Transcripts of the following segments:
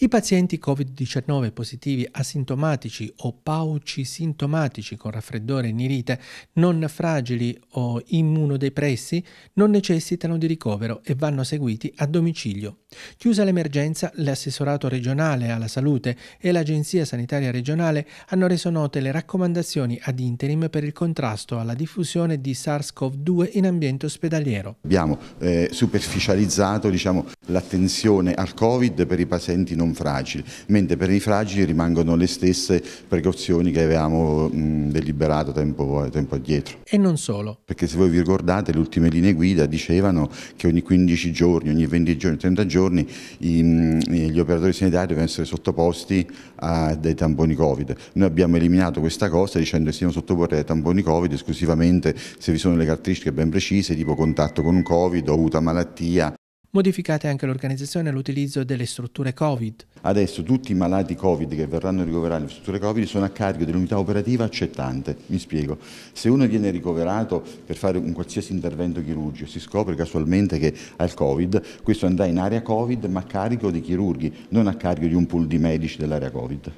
I pazienti Covid-19 positivi asintomatici o paucisintomatici con raffreddore e nirite, non fragili o immunodepressi, non necessitano di ricovero e vanno seguiti a domicilio. Chiusa l'emergenza, l'assessorato regionale alla salute e l'Agenzia sanitaria regionale hanno reso note le raccomandazioni ad interim per il contrasto alla diffusione di SARS-CoV-2 in ambiente ospedaliero. Abbiamo eh, superficializzato diciamo, l'attenzione al Covid per i pazienti non fragili, mentre per i fragili rimangono le stesse precauzioni che avevamo mh, deliberato tempo, tempo, addietro. E non solo. Perché se voi vi ricordate le ultime linee guida dicevano che ogni 15 giorni, ogni 20 giorni, 30 giorni i, gli operatori sanitari devono essere sottoposti a dei tamponi Covid. Noi abbiamo eliminato questa cosa dicendo che siano sottoposti ai tamponi Covid esclusivamente se vi sono le caratteristiche ben precise tipo contatto con un Covid, dovuta malattia Modificate anche l'organizzazione e l'utilizzo delle strutture Covid. Adesso tutti i malati Covid che verranno ricoverati nelle strutture Covid sono a carico dell'unità operativa accettante. Mi spiego. Se uno viene ricoverato per fare un qualsiasi intervento chirurgico, e si scopre casualmente che ha il Covid, questo andrà in area Covid ma a carico dei chirurghi, non a carico di un pool di medici dell'area Covid.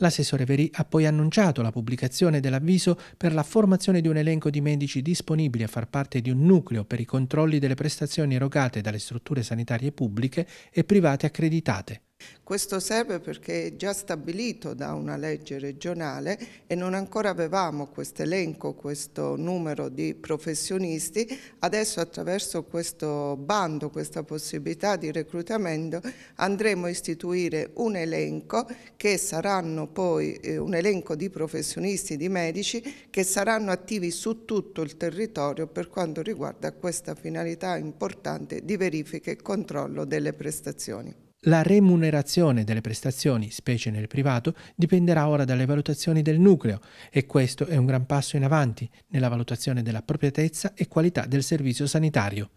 L'assessore Veri ha poi annunciato la pubblicazione dell'avviso per la formazione di un elenco di medici disponibili a far parte di un nucleo per i controlli delle prestazioni erogate dalle strutture sanitarie pubbliche e private accreditate. Questo serve perché è già stabilito da una legge regionale e non ancora avevamo questo elenco, questo numero di professionisti. Adesso attraverso questo bando, questa possibilità di reclutamento andremo a istituire un elenco che saranno poi eh, un elenco di professionisti, di medici che saranno attivi su tutto il territorio per quanto riguarda questa finalità importante di verifica e controllo delle prestazioni. La remunerazione delle prestazioni, specie nel privato, dipenderà ora dalle valutazioni del nucleo e questo è un gran passo in avanti nella valutazione della dell'appropriatezza e qualità del servizio sanitario.